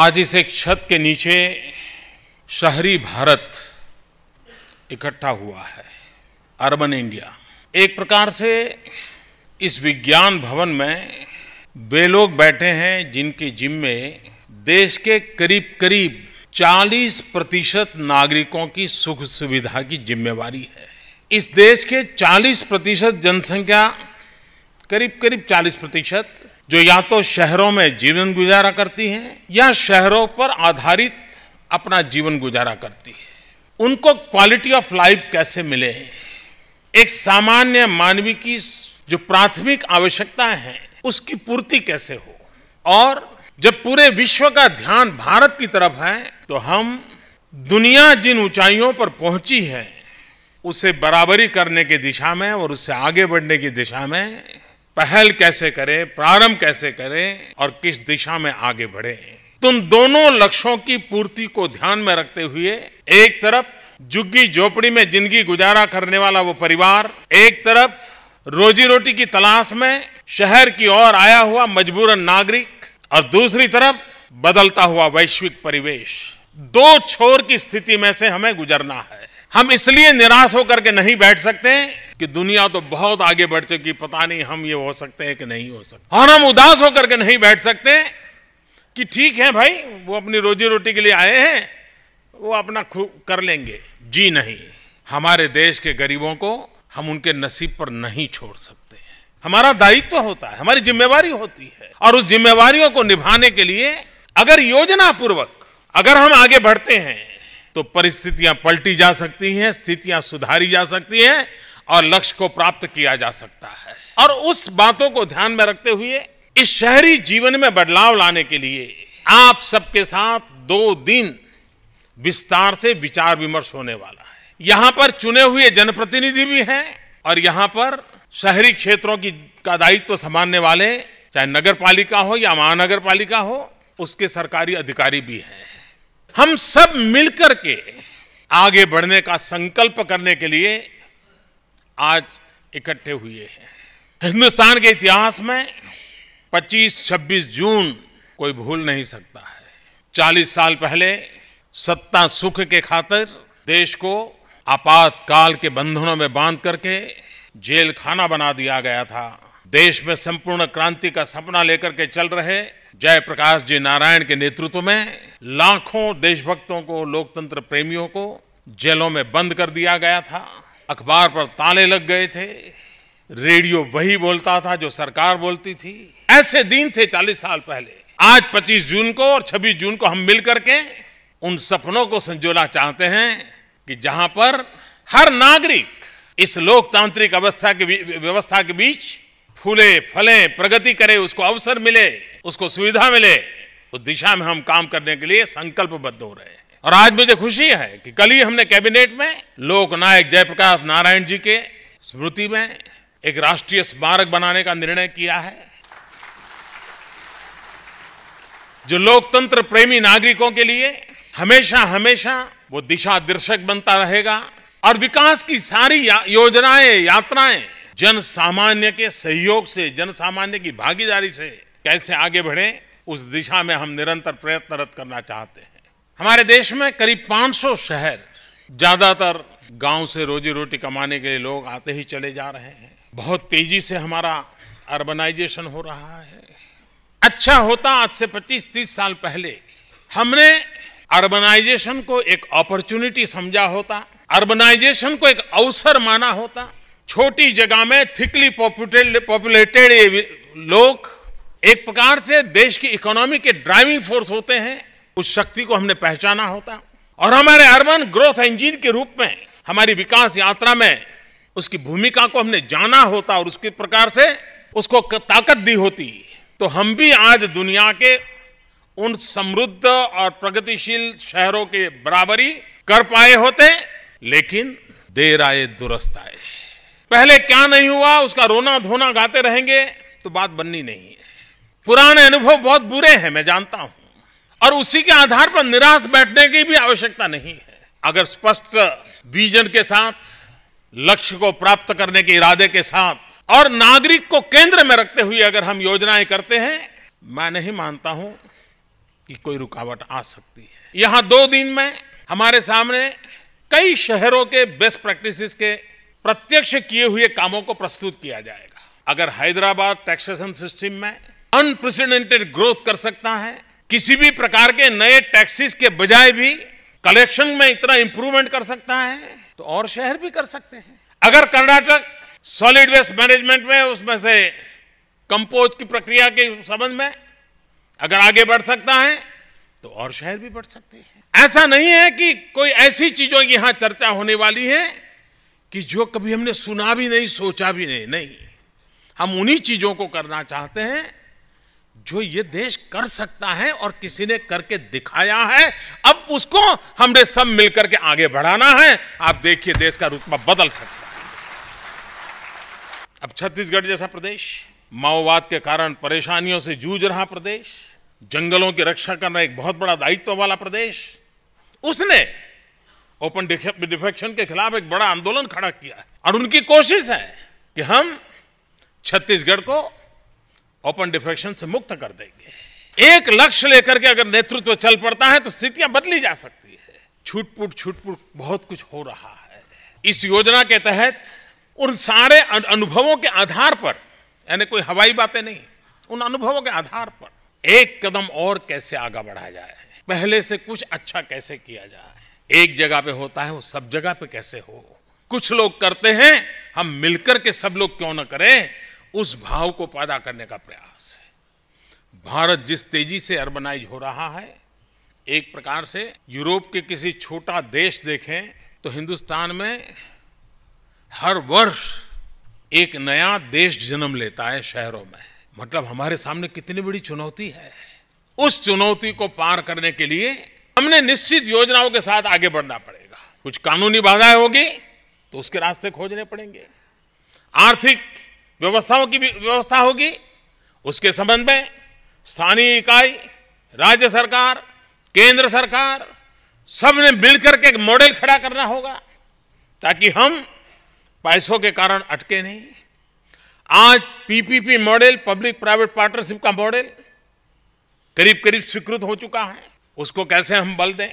आज इस एक छत के नीचे शहरी भारत इकट्ठा हुआ है अर्बन इंडिया एक प्रकार से इस विज्ञान भवन में वे लोग बैठे हैं जिनके जिम्मे देश के करीब करीब 40 प्रतिशत नागरिकों की सुख सुविधा की जिम्मेवारी है इस देश के 40 प्रतिशत जनसंख्या करीब करीब 40 प्रतिशत जो या तो शहरों में जीवन गुजारा करती हैं या शहरों पर आधारित अपना जीवन गुजारा करती है उनको क्वालिटी ऑफ लाइफ कैसे मिले एक सामान्य मानवी की जो प्राथमिक आवश्यकता है उसकी पूर्ति कैसे हो और जब पूरे विश्व का ध्यान भारत की तरफ है तो हम दुनिया जिन ऊंचाइयों पर पहुंची है उसे बराबरी करने की दिशा में और उससे आगे बढ़ने की दिशा में पहल कैसे करें प्रारंभ कैसे करें और किस दिशा में आगे बढ़े तुम दोनों लक्ष्यों की पूर्ति को ध्यान में रखते हुए एक तरफ जुग्गी झोपड़ी में जिंदगी गुजारा करने वाला वो परिवार एक तरफ रोजी रोटी की तलाश में शहर की ओर आया हुआ मजबूरन नागरिक और दूसरी तरफ बदलता हुआ वैश्विक परिवेश दो छोर की स्थिति में से हमें गुजरना है हम इसलिए निराश होकर के नहीं बैठ सकते कि दुनिया तो बहुत आगे बढ़ चुकी पता नहीं हम ये हो सकते हैं कि नहीं हो सकते और हम उदास होकर के नहीं बैठ सकते कि ठीक है भाई वो अपनी रोजी रोटी के लिए आए हैं वो अपना कर लेंगे जी नहीं हमारे देश के गरीबों को हम उनके नसीब पर नहीं छोड़ सकते हमारा दायित्व होता है हमारी जिम्मेवारी होती है और उस जिम्मेवारियों को निभाने के लिए अगर योजना पूर्वक अगर हम आगे बढ़ते हैं तो परिस्थितियां पलटी जा सकती हैं स्थितियां सुधारी जा सकती हैं और लक्ष्य को प्राप्त किया जा सकता है और उस बातों को ध्यान में रखते हुए इस शहरी जीवन में बदलाव लाने के लिए आप सबके साथ दो दिन विस्तार से विचार विमर्श होने वाला है यहां पर चुने हुए जनप्रतिनिधि भी हैं और यहां पर शहरी क्षेत्रों की का दायित्व संभालने वाले चाहे नगर पालिका हो या महानगर पालिका हो उसके सरकारी अधिकारी भी हैं हम सब मिलकर के आगे बढ़ने का संकल्प करने के लिए आज इकट्ठे हुए हैं हिंदुस्तान के इतिहास में 25-26 जून कोई भूल नहीं सकता है 40 साल पहले सत्ता सुख के खातिर देश को आपातकाल के बंधनों में बांध करके जेल खाना बना दिया गया था देश में संपूर्ण क्रांति का सपना लेकर के चल रहे जयप्रकाश जी नारायण के नेतृत्व में लाखों देशभक्तों को लोकतंत्र प्रेमियों को जेलों में बंद कर दिया गया था अखबार पर ताले लग गए थे रेडियो वही बोलता था जो सरकार बोलती थी ऐसे दिन थे 40 साल पहले आज 25 जून को और 26 जून को हम मिल करके उन सपनों को संजोना चाहते हैं कि जहां पर हर नागरिक इस लोकतांत्रिक अवस्था के व्यवस्था के बीच फूले फले प्रगति करे उसको अवसर मिले उसको सुविधा मिले उस दिशा में हम काम करने के लिए संकल्पबद्ध हो रहे हैं और आज मुझे खुशी है कि कल ही हमने कैबिनेट में लोकनायक जयप्रकाश नारायण जी के स्मृति में एक राष्ट्रीय स्मारक बनाने का निर्णय किया है जो लोकतंत्र प्रेमी नागरिकों के लिए हमेशा हमेशा वो दिशा दर्शक बनता रहेगा और विकास की सारी या, योजनाएं यात्राएं जन सामान्य के सहयोग से जन सामान्य की भागीदारी से कैसे आगे बढ़े उस दिशा में हम निरंतर प्रयत्नरत करना चाहते हैं हमारे देश में करीब 500 शहर ज़्यादातर गांव से रोजी रोटी कमाने के लिए लोग आते ही चले जा रहे हैं बहुत तेजी से हमारा अर्बनाइजेशन हो रहा है अच्छा होता आज से 25-30 साल पहले हमने अर्बनाइजेशन को एक अपॉर्चुनिटी समझा होता अर्बनाइजेशन को एक अवसर माना होता छोटी जगह में थिकली पॉपुलेटेड लोग एक प्रकार से देश की इकोनॉमी के ड्राइविंग फोर्स होते हैं उस शक्ति को हमने पहचाना होता और हमारे अर्बन ग्रोथ इंजिन के रूप में हमारी विकास यात्रा में उसकी भूमिका को हमने जाना होता और उसके प्रकार से उसको ताकत दी होती तो हम भी आज दुनिया के उन समृद्ध और प्रगतिशील शहरों के बराबरी कर पाए होते लेकिन देर आए दुरुस्त आए पहले क्या नहीं हुआ उसका रोना धोना गाते रहेंगे तो बात बननी नहीं है पुराने अनुभव बहुत बुरे हैं मैं जानता हूं और उसी के आधार पर निराश बैठने की भी आवश्यकता नहीं है अगर स्पष्ट विजन के साथ लक्ष्य को प्राप्त करने के इरादे के साथ और नागरिक को केंद्र में रखते हुए अगर हम योजनाएं करते हैं मैं नहीं मानता हूं कि कोई रुकावट आ सकती है यहां दो दिन में हमारे सामने कई शहरों के बेस्ट प्रैक्टिसेस के प्रत्यक्ष किए हुए कामों को प्रस्तुत किया जाएगा अगर हैदराबाद टैक्सेशन सिस्टम में अनप्रेसिडेंटेड ग्रोथ कर सकता है किसी भी प्रकार के नए टैक्सेस के बजाय भी कलेक्शन में इतना इंप्रूवमेंट कर सकता है तो और शहर भी कर सकते हैं अगर कर्नाटक सॉलिड वेस्ट मैनेजमेंट में उसमें से कंपोज की प्रक्रिया के संबंध में अगर आगे बढ़ सकता है तो और शहर भी बढ़ सकते हैं ऐसा नहीं है कि कोई ऐसी चीजों की यहां चर्चा होने वाली है कि जो कभी हमने सुना भी नहीं सोचा भी नहीं नहीं हम उन्हीं चीजों को करना चाहते हैं जो ये देश कर सकता है और किसी ने करके दिखाया है अब उसको हमने सब मिलकर के आगे बढ़ाना है आप देखिए देश का रुतबा बदल सकता है अब छत्तीसगढ़ जैसा प्रदेश माओवाद के कारण परेशानियों से जूझ रहा प्रदेश जंगलों की रक्षा करना एक बहुत बड़ा दायित्व वाला प्रदेश उसने ओपन डिफेक्शन के खिलाफ एक बड़ा आंदोलन खड़ा किया है और उनकी कोशिश है कि हम छत्तीसगढ़ को ओपन डिफेक्शन से मुक्त कर देंगे एक लक्ष्य लेकर के अगर नेतृत्व चल पड़ता है तो स्थितियां बदली जा सकती है छूटपुट छूटपुट बहुत कुछ हो रहा है इस योजना के तहत उन सारे अनुभवों के आधार पर यानी कोई हवाई बातें नहीं उन अनुभवों के आधार पर एक कदम और कैसे आगे बढ़ाया जाए पहले से कुछ अच्छा कैसे किया जाए एक जगह पे होता है वो सब जगह पे कैसे हो कुछ लोग करते हैं हम मिलकर के सब लोग क्यों ना करें उस भाव को पैदा करने का प्रयास है भारत जिस तेजी से अर्बनाइज हो रहा है एक प्रकार से यूरोप के किसी छोटा देश देखें तो हिंदुस्तान में हर वर्ष एक नया देश जन्म लेता है शहरों में मतलब हमारे सामने कितनी बड़ी चुनौती है उस चुनौती को पार करने के लिए हमने निश्चित योजनाओं के साथ आगे बढ़ना पड़ेगा कुछ कानूनी बाधाएं होगी तो उसके रास्ते खोजने पड़ेंगे आर्थिक व्यवस्थाओं की व्यवस्था होगी उसके संबंध में स्थानीय इकाई राज्य सरकार केंद्र सरकार सब ने मिलकर के एक मॉडल खड़ा करना होगा ताकि हम पैसों के कारण अटके नहीं आज PPP model public private partnership का मॉडल करीब करीब स्वीकृत हो चुका है उसको कैसे हम बल दें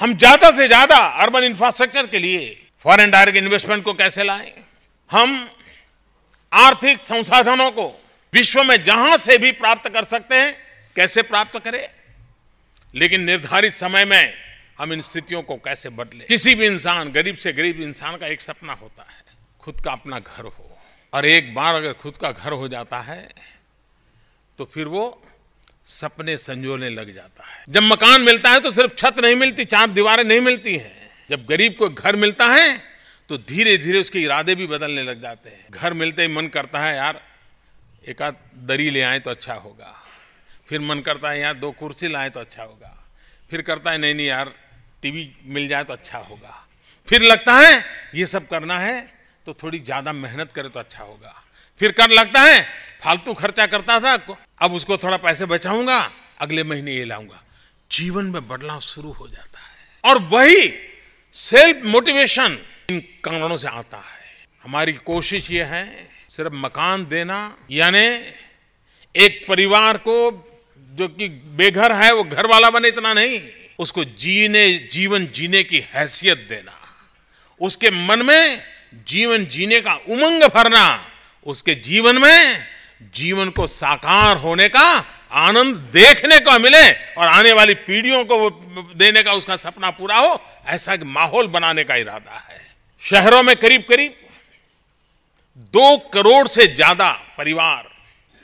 हम ज्यादा से ज्यादा अर्बन इंफ्रास्ट्रक्चर के लिए फॉरेन डायरेक्ट इन्वेस्टमेंट को कैसे लाएं हम आर्थिक संसाधनों को विश्व में जहां से भी प्राप्त कर सकते हैं कैसे प्राप्त करें लेकिन निर्धारित समय में हम इन स्थितियों को कैसे बदले किसी भी इंसान गरीब से गरीब इंसान का एक सपना होता है खुद का अपना घर हो और एक बार अगर खुद का घर हो जाता है तो फिर वो सपने संजोने लग जाता है जब मकान मिलता है तो सिर्फ छत नहीं मिलती चार दीवारें नहीं मिलती हैं जब गरीब को घर मिलता है तो धीरे धीरे उसके इरादे भी बदलने लग जाते हैं घर मिलते ही मन करता है यार एक आध दरी ले आए तो अच्छा होगा फिर मन करता है यार दो कुर्सी लाए तो अच्छा होगा फिर करता है नहीं नहीं यार टीवी मिल जाए तो अच्छा होगा फिर लगता है ये सब करना है तो थोड़ी ज़्यादा मेहनत करे तो अच्छा होगा फिर कर लगता है फालतू खर्चा करता था अब उसको थोड़ा पैसे बचाऊंगा अगले महीने ये लाऊंगा जीवन में बदलाव शुरू हो जाता है और वही सेल्फ मोटिवेशन इन कारणों से आता है हमारी कोशिश ये है सिर्फ मकान देना यानी एक परिवार को जो कि बेघर है वो घर वाला बने इतना नहीं उसको जीने जीवन जीने की हैसियत देना उसके मन में जीवन जीने का उमंग भरना उसके जीवन में जीवन को साकार होने का आनंद देखने का मिले और आने वाली पीढ़ियों को देने का उसका सपना पूरा हो ऐसा माहौल बनाने का इरादा है शहरों में करीब करीब दो करोड़ से ज्यादा परिवार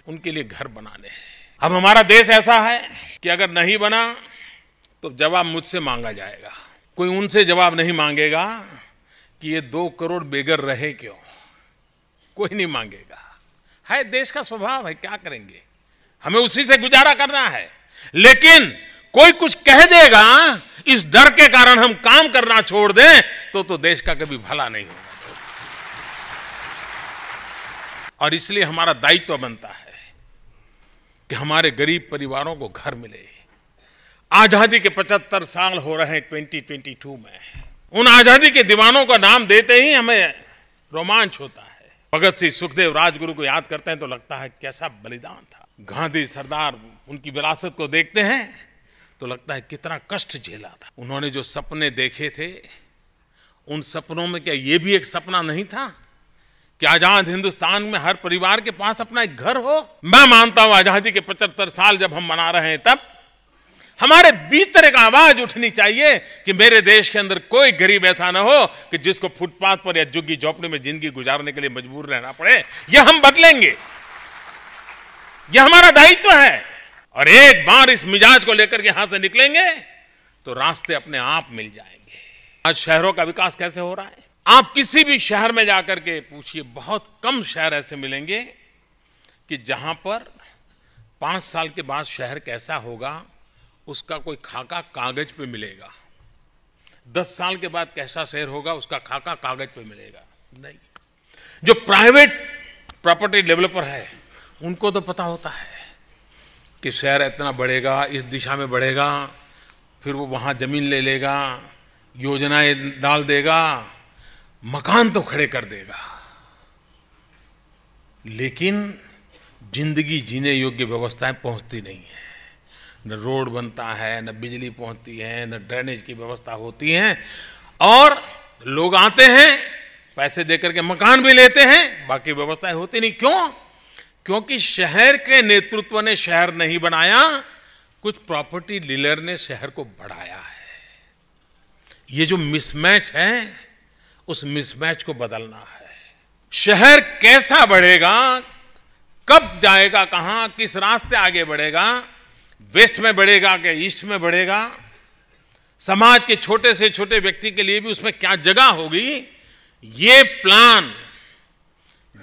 उनके लिए घर बनाने हैं अब हमारा देश ऐसा है कि अगर नहीं बना तो जवाब मुझसे मांगा जाएगा कोई उनसे जवाब नहीं मांगेगा कि ये दो करोड़ बेघर रहे क्यों कोई नहीं मांगेगा है देश का स्वभाव है क्या करेंगे हमें उसी से गुजारा करना है लेकिन कोई कुछ कह देगा इस डर के कारण हम काम करना छोड़ दें तो तो देश का कभी भला नहीं होगा और इसलिए हमारा दायित्व बनता है कि हमारे गरीब परिवारों को घर मिले आजादी के 75 साल हो रहे हैं 2022 में उन आजादी के दीवानों का नाम देते ही हमें रोमांच होता है भगत सिंह सुखदेव राजगुरु को याद करते हैं तो लगता है कैसा बलिदान था गांधी सरदार उनकी विरासत को देखते हैं तो लगता है कितना कष्ट झेला था उन्होंने जो सपने देखे थे उन सपनों में क्या ये भी एक सपना नहीं था कि आजाद हिंदुस्तान में हर परिवार के पास अपना एक घर हो मैं मानता हूं आजादी के पचहत्तर साल जब हम मना रहे हैं तब हमारे भीतर एक आवाज उठनी चाहिए कि मेरे देश के अंदर कोई गरीब ऐसा ना हो कि जिसको फुटपाथ पर या जुग्गी झोपड़ी में जिंदगी गुजारने के लिए मजबूर रहना पड़े यह हम बदलेंगे यह हमारा दायित्व है और एक बार इस मिजाज को लेकर के यहां से निकलेंगे तो रास्ते अपने आप मिल जाएंगे आज शहरों का विकास कैसे हो रहा है आप किसी भी शहर में जाकर के पूछिए बहुत कम शहर ऐसे मिलेंगे कि जहां पर पांच साल के बाद शहर कैसा होगा उसका कोई खाका कागज पे मिलेगा दस साल के बाद कैसा शहर होगा उसका खाका कागज पे मिलेगा नहीं जो प्राइवेट प्रॉपर्टी डेवलपर है उनको तो पता होता है कि शहर इतना बढ़ेगा इस दिशा में बढ़ेगा फिर वो वहाँ ज़मीन ले लेगा योजनाएं डाल देगा मकान तो खड़े कर देगा लेकिन जिंदगी जीने योग्य व्यवस्थाएं पहुंचती नहीं है न रोड बनता है न बिजली पहुंचती है न ड्रेनेज की व्यवस्था होती है और लोग आते हैं पैसे देकर के मकान भी लेते हैं बाकी व्यवस्थाएं होती नहीं क्यों क्योंकि शहर के नेतृत्व ने शहर नहीं बनाया कुछ प्रॉपर्टी डीलर ने शहर को बढ़ाया है ये जो मिसमैच है उस मिसमैच को बदलना है शहर कैसा बढ़ेगा कब जाएगा कहां किस रास्ते आगे बढ़ेगा वेस्ट में बढ़ेगा कि ईस्ट में बढ़ेगा समाज के छोटे से छोटे व्यक्ति के लिए भी उसमें क्या जगह होगी ये प्लान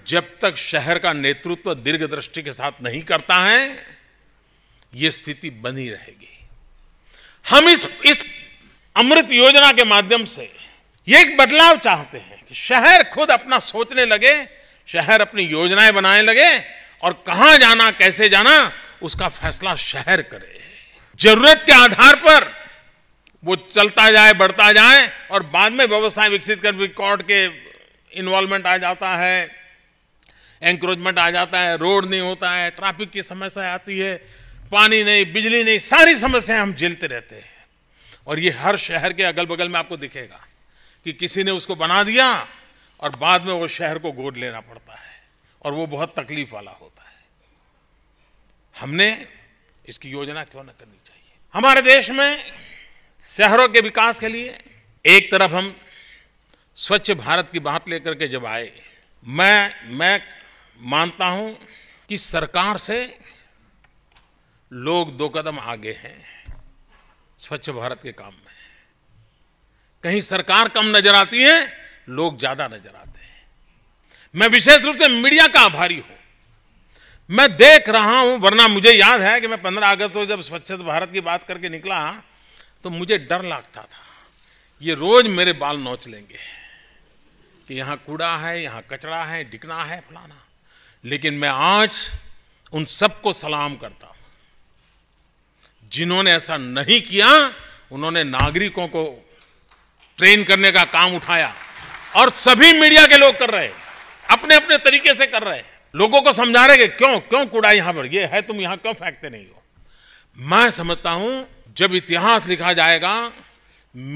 जब तक शहर का नेतृत्व दीर्घ दृष्टि के साथ नहीं करता है ये स्थिति बनी रहेगी हम इस इस अमृत योजना के माध्यम से ये एक बदलाव चाहते हैं कि शहर खुद अपना सोचने लगे शहर अपनी योजनाएं बनाने लगे और कहां जाना कैसे जाना उसका फैसला शहर करे जरूरत के आधार पर वो चलता जाए बढ़ता जाए और बाद में व्यवस्थाएं विकसित कर रिकॉर्ड के इन्वॉल्वमेंट आ जाता है एंक्रोचमेंट आ जाता है रोड नहीं होता है ट्रैफिक की समस्या आती है पानी नहीं बिजली नहीं सारी समस्याएं हम झेलते रहते हैं और ये हर शहर के अगल बगल में आपको दिखेगा कि किसी ने उसको बना दिया और बाद में वो शहर को गोद लेना पड़ता है और वो बहुत तकलीफ वाला होता है हमने इसकी योजना क्यों ना करनी चाहिए हमारे देश में शहरों के विकास के लिए एक तरफ हम स्वच्छ भारत की बात लेकर के जब आए मैं मैं मानता हूं कि सरकार से लोग दो कदम आगे हैं स्वच्छ भारत के काम में कहीं सरकार कम नजर आती है लोग ज्यादा नजर आते हैं मैं विशेष रूप से मीडिया का आभारी हूं मैं देख रहा हूं वरना मुझे याद है कि मैं पंद्रह अगस्त को जब स्वच्छ भारत की बात करके निकला तो मुझे डर लगता था ये रोज मेरे बाल नोच लेंगे कि यहां कूड़ा है यहां कचरा है डिकना है फलाना लेकिन मैं आज उन सबको सलाम करता हूं जिन्होंने ऐसा नहीं किया उन्होंने नागरिकों को ट्रेन करने का काम उठाया और सभी मीडिया के लोग कर रहे अपने अपने तरीके से कर रहे लोगों को समझा रहे कि क्यों क्यों कूड़ा यहां पर ये है तुम यहां क्यों फेंकते नहीं हो मैं समझता हूं जब इतिहास लिखा जाएगा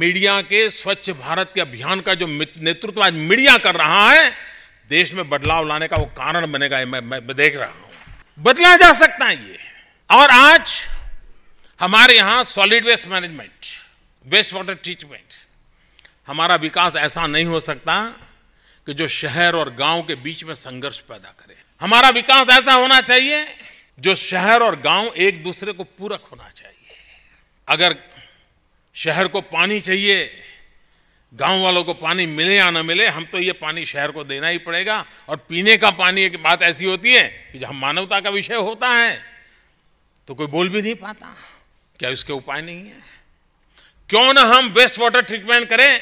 मीडिया के स्वच्छ भारत के अभियान का जो नेतृत्व आज मीडिया कर रहा है देश में बदलाव लाने का वो कारण बनेगा मैं, मैं, मैं देख रहा हूं बदला जा सकता है ये और आज हमारे यहां solid waste management waste water treatment हमारा विकास ऐसा नहीं हो सकता कि जो शहर और गांव के बीच में संघर्ष पैदा करे हमारा विकास ऐसा होना चाहिए जो शहर और गांव एक दूसरे को पूरक होना चाहिए अगर शहर को पानी चाहिए गांव वालों को पानी मिले या ना मिले हम तो ये पानी शहर को देना ही पड़ेगा और पीने का पानी एक बात ऐसी होती है कि जहाँ मानवता का विषय होता है तो कोई बोल भी नहीं पाता क्या इसके उपाय नहीं है क्यों ना हम वेस्ट वाटर ट्रीटमेंट करें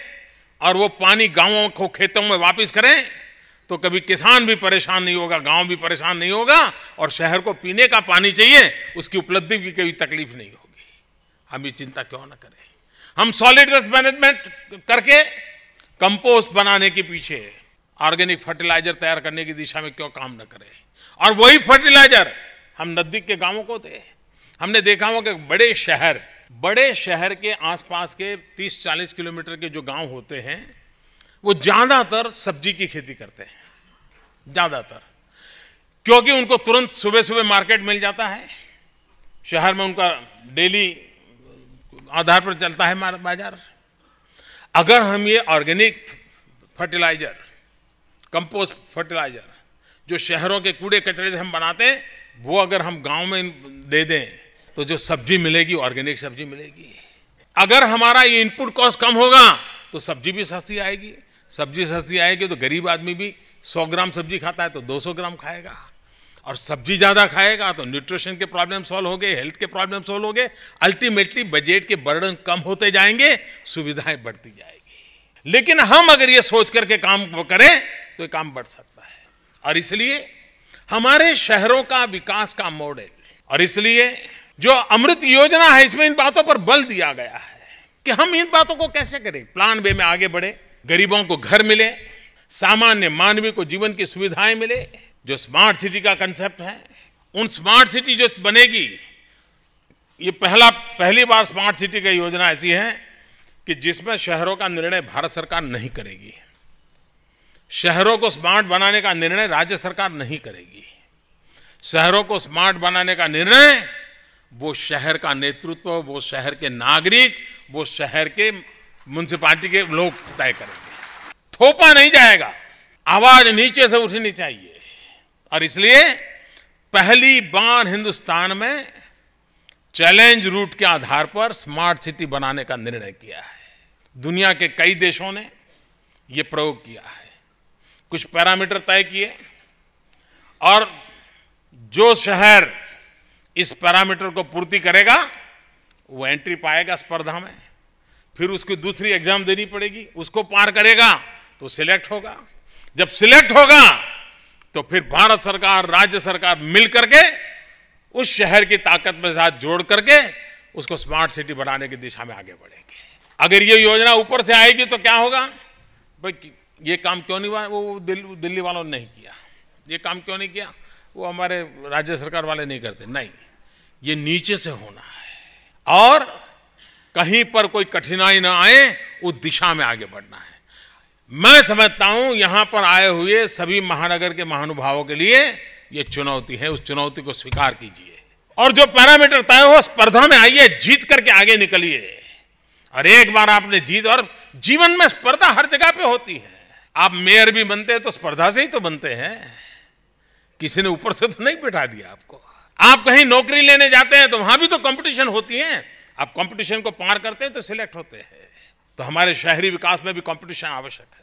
और वो पानी गांवों को खेतों में वापस करें तो कभी किसान भी परेशान नहीं होगा गांव भी परेशान नहीं होगा और शहर को पीने का पानी चाहिए उसकी उपलब्धि भी कभी तकलीफ नहीं होगी हम ये चिंता क्यों ना करें हम सॉलिड वेस्ट मैनेजमेंट करके कंपोस्ट बनाने के पीछे ऑर्गेनिक फर्टिलाइजर तैयार करने की दिशा में क्यों काम न करें और वही फर्टिलाइजर हम नजदीक के गांवों को थे हमने देखा हुआ कि बड़े शहर बड़े शहर के आसपास के 30-40 किलोमीटर के जो गांव होते हैं वो ज़्यादातर सब्जी की खेती करते हैं ज़्यादातर क्योंकि उनको तुरंत सुबह सुबह मार्केट मिल जाता है शहर में उनका डेली आधार पर चलता है बाजार अगर हम ये ऑर्गेनिक फर्टिलाइजर कंपोस्ट फर्टिलाइजर जो शहरों के कूड़े कचरे से हम बनाते हैं वो अगर हम गांव में दे दें तो जो सब्जी मिलेगी ऑर्गेनिक सब्जी मिलेगी अगर हमारा ये इनपुट कॉस्ट कम होगा तो सब्जी भी सस्ती आएगी सब्जी सस्ती आएगी तो गरीब आदमी भी 100 ग्राम सब्जी खाता है तो 200 ग्राम खाएगा और सब्जी ज़्यादा खाएगा तो न्यूट्रिशन के प्रॉब्लम सॉल्व हो गए हेल्थ के प्रॉब्लम सॉल्व हो गए अल्टीमेटली बजट के बर्डन कम होते जाएंगे सुविधाएं बढ़ती जाएगी लेकिन हम अगर ये सोच करके काम करें तो ये काम बढ़ सकता है और इसलिए हमारे शहरों का विकास का मॉडल और इसलिए जो अमृत योजना है इसमें इन बातों पर बल दिया गया है कि हम इन बातों को कैसे करें प्लान वे में आगे बढ़े गरीबों को घर मिले सामान्य मानवीय को जीवन की सुविधाएं मिले जो स्मार्ट सिटी का कंसेप्ट है उन स्मार्ट सिटी जो बनेगी ये पहला पहली बार स्मार्ट सिटी की योजना ऐसी है कि जिसमें शहरों का निर्णय भारत सरकार नहीं करेगी शहरों को स्मार्ट बनाने का निर्णय राज्य सरकार नहीं करेगी शहरों को स्मार्ट बनाने का निर्णय वो शहर का नेतृत्व वो शहर के नागरिक वो शहर के म्यूनसिपाली के लोग तय करेंगे थोपा नहीं जाएगा आवाज नीचे से उठनी चाहिए और इसलिए पहली बार हिंदुस्तान में चैलेंज रूट के आधार पर स्मार्ट सिटी बनाने का निर्णय किया है दुनिया के कई देशों ने यह प्रयोग किया है कुछ पैरामीटर तय किए और जो शहर इस पैरामीटर को पूर्ति करेगा वो एंट्री पाएगा स्पर्धा में फिर उसकी दूसरी एग्जाम देनी पड़ेगी उसको पार करेगा तो सिलेक्ट होगा जब सिलेक्ट होगा तो फिर भारत सरकार राज्य सरकार मिल करके उस शहर की ताकत में साथ जोड़ करके उसको स्मार्ट सिटी बनाने की दिशा में आगे बढ़ेंगे अगर ये योजना ऊपर से आएगी तो क्या होगा भाई ये काम क्यों नहीं हुआ वो दिल, दिल्ली वालों ने नहीं किया ये काम क्यों नहीं किया वो हमारे राज्य सरकार वाले नहीं करते नहीं ये नीचे से होना है और कहीं पर कोई कठिनाई ना आए उस दिशा में आगे बढ़ना है मैं समझता हूं यहां पर आए हुए सभी महानगर के महानुभावों के लिए ये चुनौती है उस चुनौती को स्वीकार कीजिए और जो पैरामीटर तय हो स्पर्धा में आइए जीत करके आगे निकलिए और एक बार आपने जीत और जीवन में स्पर्धा हर जगह पे होती है आप मेयर भी बनते हैं तो स्पर्धा से ही तो बनते हैं किसी ने ऊपर से तो नहीं बिठा दिया आपको आप कहीं नौकरी लेने जाते हैं तो वहां भी तो कंपटीशन होती है आप कंपटीशन को पार करते हैं तो सिलेक्ट होते हैं तो हमारे शहरी विकास में भी कंपटीशन आवश्यक है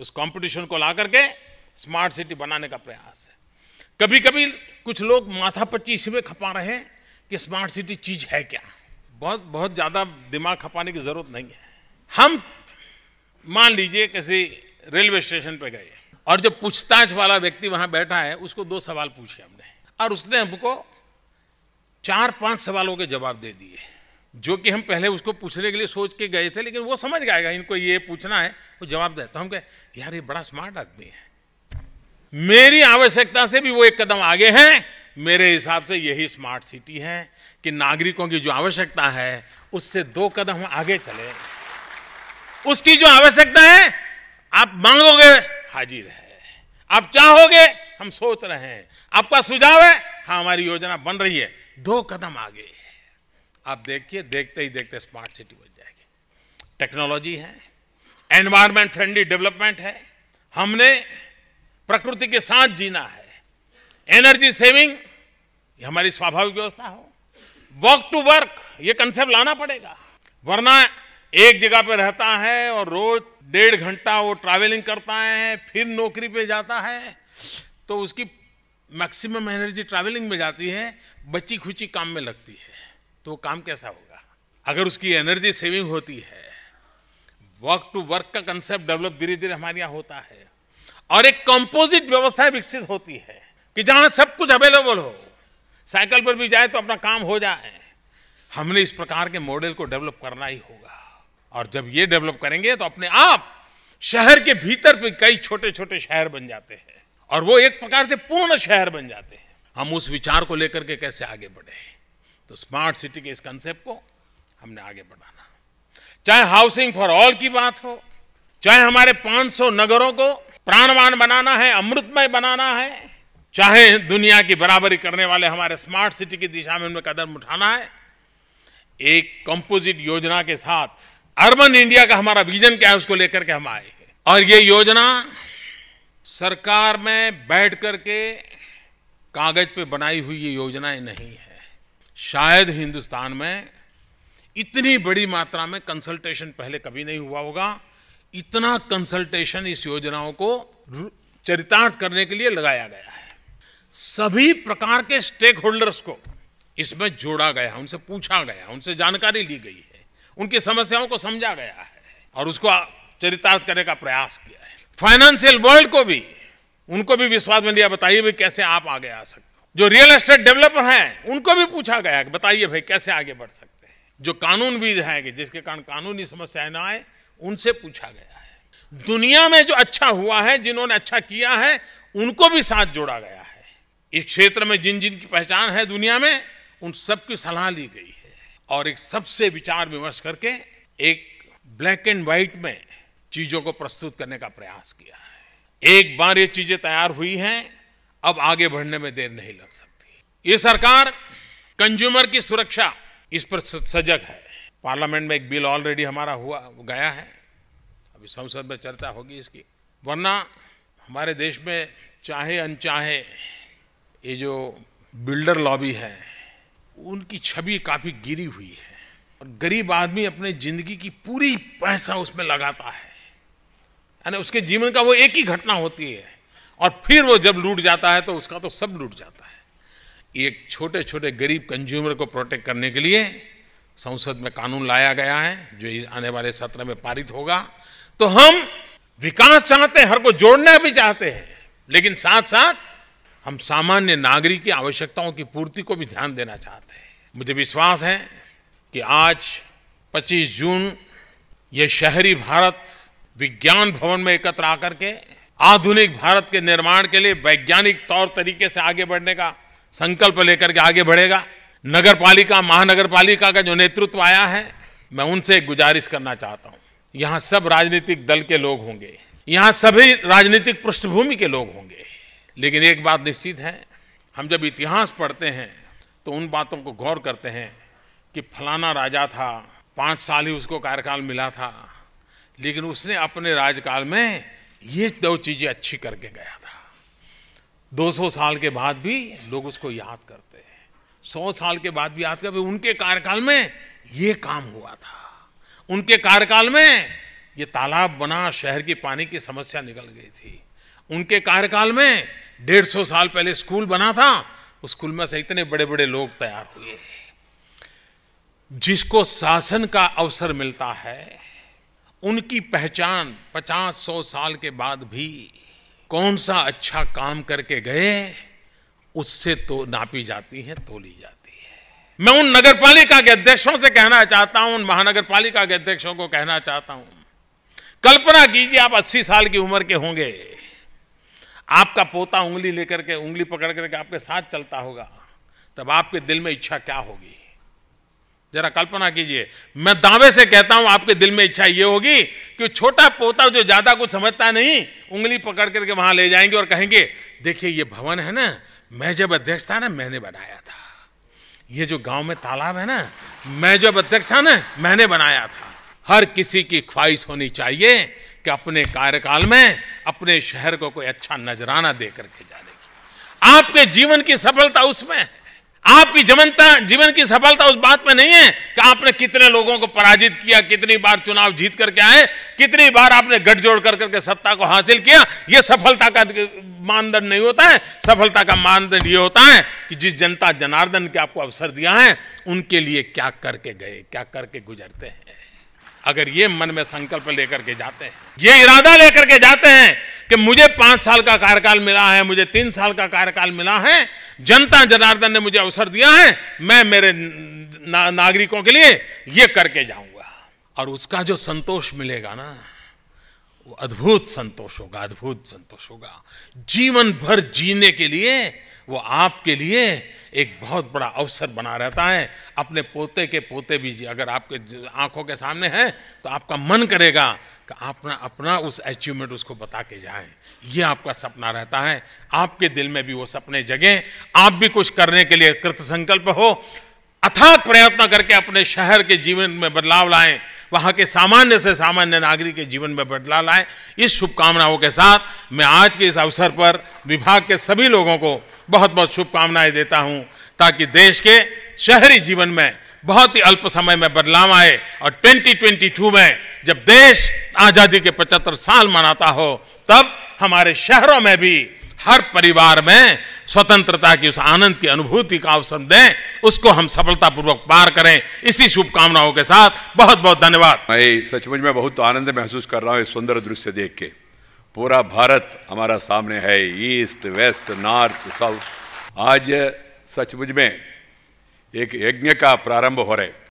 उस कंपटीशन को ला करके स्मार्ट सिटी बनाने का प्रयास है कभी कभी कुछ लोग माथा पच्ची इसमें खपा रहे हैं कि स्मार्ट सिटी चीज़ है क्या बहुत बहुत ज़्यादा दिमाग खपाने की ज़रूरत नहीं है हम मान लीजिए किसी रेलवे स्टेशन पर गए और जो पूछताछ वाला व्यक्ति वहां बैठा है उसको दो सवाल पूछे हमने और उसने हमको चार पांच सवालों के जवाब दे दिए जो कि हम पहले उसको पूछने के लिए सोच के गए थे लेकिन वो समझ गएगा इनको ये पूछना है वो जवाब दे तो हम कहे यार ये बड़ा स्मार्ट आदमी है मेरी आवश्यकता से भी वो एक कदम आगे हैं मेरे हिसाब से यही स्मार्ट सिटी है कि नागरिकों की जो आवश्यकता है उससे दो कदम आगे चले उसकी जो आवश्यकता है आप मांगोगे हाजिर है आप चाहोगे हम सोच रहे हैं आपका सुझाव है हाँ हमारी योजना बन रही है दो कदम आगे आप देखिए देखते ही देखते स्मार्ट सिटी बन जाएगी टेक्नोलॉजी है एनवायरमेंट फ्रेंडली डेवलपमेंट है हमने प्रकृति के साथ जीना है एनर्जी सेविंग ये हमारी स्वाभाविक व्यवस्था हो वर्क टू वर्क ये कंसेप्ट लाना पड़ेगा वरना एक जगह पे रहता है और रोज डेढ़ घंटा वो ट्रैवलिंग करता है फिर नौकरी पे जाता है तो उसकी मैक्सिमम एनर्जी ट्रैवलिंग में जाती है बची खुची काम में लगती है तो वो काम कैसा होगा अगर उसकी एनर्जी सेविंग होती है वर्क टू वर्क का कंसेप्ट डेवलप धीरे धीरे हमारे यहाँ होता है और एक कंपोजिट व्यवस्था विकसित होती है कि जहाँ सब कुछ अवेलेबल हो साइकिल पर भी जाए तो अपना काम हो जाए हमने इस प्रकार के मॉडल को डेवलप करना ही होगा और जब ये डेवलप करेंगे तो अपने आप शहर के भीतर भी कई छोटे छोटे शहर बन जाते हैं और वो एक प्रकार से पूर्ण शहर बन जाते हैं हम उस विचार को लेकर के कैसे आगे बढ़े तो स्मार्ट सिटी के इस कंसेप्ट को हमने आगे बढ़ाना चाहे हाउसिंग फॉर ऑल की बात हो चाहे हमारे 500 नगरों को प्राणवान बनाना है अमृतमय बनाना है चाहे दुनिया की बराबरी करने वाले हमारे स्मार्ट सिटी की दिशा में हमें कदम उठाना है एक कंपोजिट योजना के साथ अर्बन इंडिया का हमारा विजन क्या है उसको लेकर के हम आए और ये योजना सरकार में बैठ करके कागज पे बनाई हुई ये योजनाएं नहीं है शायद हिंदुस्तान में इतनी बड़ी मात्रा में कंसल्टेशन पहले कभी नहीं हुआ होगा इतना कंसल्टेशन इस योजनाओं को चरितार्थ करने के लिए लगाया गया है सभी प्रकार के स्टेक होल्डर्स को इसमें जोड़ा गया उनसे पूछा गया उनसे जानकारी ली गई है उनकी समस्याओं को समझा गया है और उसको चरितार्थ करने का प्रयास किया है फाइनेंशियल वर्ल्ड को भी उनको भी विश्वास में लिया बताइए भी कैसे आप आगे आ सकते जो रियल एस्टेट डेवलपर हैं उनको भी पूछा गया कि बताइए भाई कैसे आगे बढ़ सकते हैं जो कानून हैं कि जिसके कारण कानूनी समस्याएं ना आए उनसे पूछा गया है दुनिया में जो अच्छा हुआ है जिन्होंने अच्छा किया है उनको भी साथ जोड़ा गया है इस क्षेत्र में जिन जिन की पहचान है दुनिया में उन सबकी सलाह ली गई है और एक सबसे विचार विमर्श करके एक ब्लैक एंड व्हाइट में चीजों को प्रस्तुत करने का प्रयास किया है एक बार ये चीजें तैयार हुई हैं अब आगे बढ़ने में देर नहीं लग सकती ये सरकार कंज्यूमर की सुरक्षा इस पर सजग है पार्लियामेंट में एक बिल ऑलरेडी हमारा हुआ गया है अभी संसद में चर्चा होगी इसकी वरना हमारे देश में चाहे अनचाहे ये जो बिल्डर लॉबी है उनकी छवि काफ़ी गिरी हुई है और गरीब आदमी अपने ज़िंदगी की पूरी पैसा उसमें लगाता है यानी उसके जीवन का वो एक ही घटना होती है और फिर वो जब लूट जाता है तो उसका तो सब लूट जाता है एक छोटे छोटे गरीब कंज्यूमर को प्रोटेक्ट करने के लिए संसद में कानून लाया गया है जो इस आने वाले सत्र में पारित होगा तो हम विकास चाहते हैं हर को जोड़ना भी चाहते हैं लेकिन साथ साथ हम सामान्य नागरिक की आवश्यकताओं की पूर्ति को भी ध्यान देना चाहते हैं मुझे विश्वास है कि आज 25 जून ये शहरी भारत विज्ञान भवन में एकत्र आकर के आधुनिक भारत के निर्माण के लिए वैज्ञानिक तौर तरीके से आगे बढ़ने का संकल्प लेकर के आगे बढ़ेगा नगर पालिका महानगर पालिका का जो नेतृत्व आया है मैं उनसे गुजारिश करना चाहता हूँ यहाँ सब राजनीतिक दल के लोग होंगे यहाँ सभी राजनीतिक पृष्ठभूमि के लोग होंगे लेकिन एक बात निश्चित है हम जब इतिहास पढ़ते हैं तो उन बातों को गौर करते हैं कि फलाना राजा था पाँच साल ही उसको कार्यकाल मिला था लेकिन उसने अपने राजकाल में ये दो चीज़ें अच्छी करके गया था 200 साल के बाद भी लोग उसको याद करते हैं 100 साल के बाद भी याद करते उनके कार्यकाल में ये काम हुआ था उनके कार्यकाल में ये तालाब बना शहर की पानी की समस्या निकल गई थी उनके कार्यकाल में डेढ़ सौ साल पहले स्कूल बना था उस स्कूल में से इतने बड़े बड़े लोग तैयार हुए जिसको शासन का अवसर मिलता है उनकी पहचान पचास सौ साल के बाद भी कौन सा अच्छा काम करके गए उससे तो नापी जाती है तोली जाती है मैं उन नगर पालिका के अध्यक्षों से कहना चाहता हूं उन महानगर पालिका के अध्यक्षों को कहना चाहता हूं कल्पना कीजिए आप 80 साल की उम्र के होंगे आपका पोता उंगली लेकर के उंगली पकड़ करके आपके साथ चलता होगा तब आपके दिल में इच्छा क्या होगी जरा कल्पना कीजिए मैं दावे से कहता हूं आपके दिल में इच्छा ये होगी कि छोटा पोता जो ज्यादा कुछ समझता नहीं उंगली पकड़ करके वहां ले जाएंगे और कहेंगे देखिए ये भवन है ना मैं जब अध्यक्ष था ना मैंने बनाया था ये जो गांव में तालाब है ना मैं जब अध्यक्ष था ना मैंने बनाया था हर किसी की ख्वाहिश होनी चाहिए कि अपने कार्यकाल में अपने शहर को कोई अच्छा नजराना दे करके जाने की आपके जीवन की सफलता उसमें है आपकी जमनता जीवन की सफलता उस बात में नहीं है कि आपने कितने लोगों को पराजित किया कितनी बार चुनाव जीत करके आए कितनी बार आपने गठजोड़ कर करके सत्ता को हासिल किया यह सफलता का मानदंड नहीं होता है सफलता का मानदंड यह होता है कि जिस जनता जनार्दन के आपको अवसर दिया है उनके लिए क्या करके गए क्या करके गुजरते हैं अगर ये मन में संकल्प लेकर के जाते हैं ये इरादा लेकर के जाते हैं कि मुझे पांच साल का कार्यकाल मिला है मुझे तीन साल का कार्यकाल मिला है जनता जनार्दन ने मुझे अवसर दिया है मैं मेरे ना, नागरिकों के लिए ये करके जाऊंगा और उसका जो संतोष मिलेगा ना वो अद्भुत संतोष होगा अद्भुत संतोष होगा जीवन भर जीने के लिए वो आपके लिए एक बहुत बड़ा अवसर बना रहता है अपने पोते के पोते भी जी अगर आपके आंखों के सामने हैं तो आपका मन करेगा कि अपना अपना उस अचीवमेंट उसको बता के जाएं ये आपका सपना रहता है आपके दिल में भी वो सपने जगें आप भी कुछ करने के लिए कृत संकल्प हो अथात प्रयत्न करके अपने शहर के जीवन में बदलाव लाएं वहां के सामान्य से सामान्य नागरिक के जीवन में बदलाव लाएं इस शुभकामनाओं के साथ मैं आज के इस अवसर पर विभाग के सभी लोगों को बहुत बहुत शुभकामनाएं देता हूं ताकि देश के शहरी जीवन में बहुत ही अल्प समय में बदलाव आए और 2022 में जब देश आज़ादी के 75 साल मनाता हो तब हमारे शहरों में भी हर परिवार में स्वतंत्रता की उस आनंद की अनुभूति का अवसर दें उसको हम सफलतापूर्वक पार करें इसी शुभकामनाओं के साथ बहुत बहुत धन्यवाद मैं सचमुच में बहुत आनंद महसूस कर रहा हूँ इस सुंदर दृश्य देख के पूरा भारत हमारा सामने है ईस्ट वेस्ट नॉर्थ साउथ आज सचमुच में एक यज्ञ का प्रारंभ हो रहा है